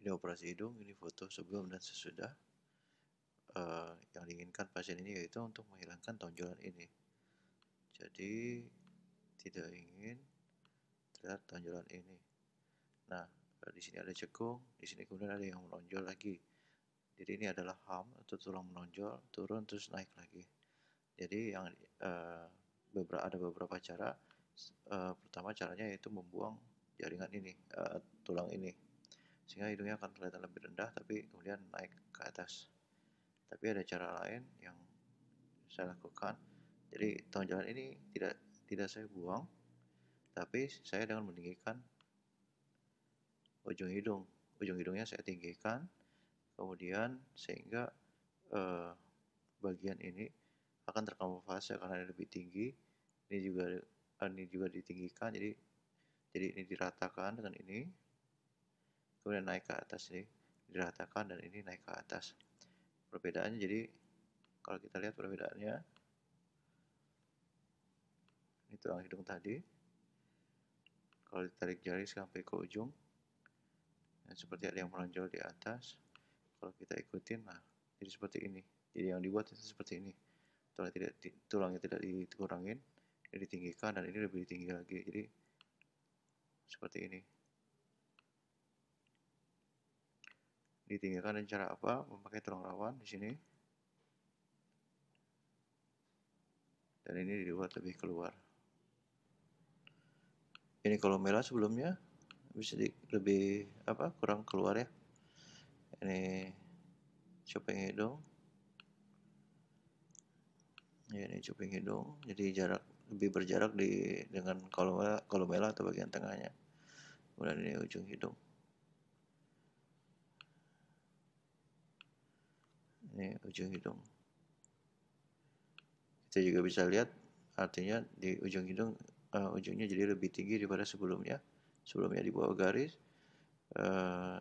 ini operasi hidung ini foto sebelum dan sesudah uh, yang diinginkan pasien ini yaitu untuk menghilangkan tonjolan ini jadi tidak ingin terlihat tonjolan ini nah di sini ada cekung di sini kemudian ada yang menonjol lagi jadi ini adalah ham atau tulang menonjol turun terus naik lagi jadi yang uh, eh, beberapa ada beberapa cara uh, pertama caranya yaitu membuang jaringan ini uh, tulang ini sehingga ya, hidungnya akan kelihatan lebih rendah tapi kemudian naik ke atas tapi ada cara lain yang saya lakukan jadi tonjolan ini tidak tidak saya buang tapi saya dengan meninggikan ujung hidung ujung hidungnya saya tinggikan kemudian sehingga eh, bagian ini akan terkamuflase karena ini lebih tinggi ini juga eh, ini juga ditinggikan jadi jadi ini diratakan dengan ini kemudian naik ke atas ini diratakan dan ini naik ke atas perbedaannya jadi kalau kita lihat perbedaannya ini tulang hidung tadi kalau ditarik jari sampai ke ujung dan seperti ada yang menonjol di atas kalau kita ikutin nah jadi seperti ini jadi yang dibuat itu seperti ini tulang tidak tulangnya tidak dikurangin ini ditinggikan dan ini lebih tinggi lagi jadi seperti ini ditinggikan dengan cara apa memakai terong rawan di sini dan ini dibuat lebih keluar ini kalau merah sebelumnya bisa di, lebih apa kurang keluar ya ini cuping hidung ya, ini cuping hidung jadi jarak lebih berjarak di dengan kolomela kolomela atau bagian tengahnya kemudian ini ujung hidung ini ujung hidung kita juga bisa lihat artinya di ujung hidung uh, ujungnya jadi lebih tinggi daripada sebelumnya sebelumnya di bawah garis uh,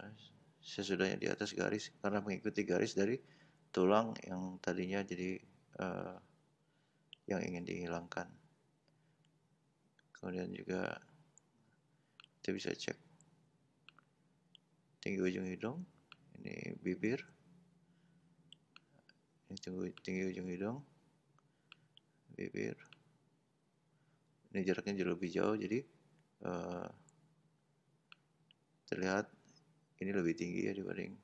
sesudahnya di atas garis karena mengikuti garis dari tulang yang tadinya jadi uh, yang ingin dihilangkan kemudian juga kita bisa cek tinggi ujung hidung ini bibir yang tinggi, tinggi ujung hidung bibir ini jaraknya jauh lebih jauh jadi uh, terlihat ini lebih tinggi ya dibanding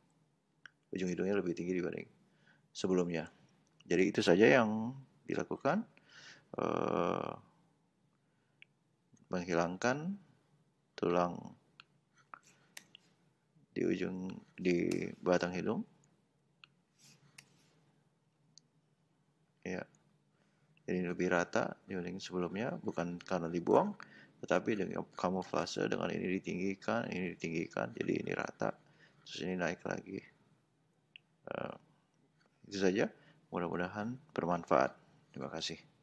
ujung hidungnya lebih tinggi dibanding sebelumnya jadi itu saja yang dilakukan uh, menghilangkan tulang di ujung di batang hidung ya jadi lebih rata dibanding sebelumnya bukan karena dibuang tetapi dengan kamuflase dengan ini ditinggikan ini ditinggikan jadi ini rata terus ini naik lagi uh, itu saja mudah-mudahan bermanfaat terima kasih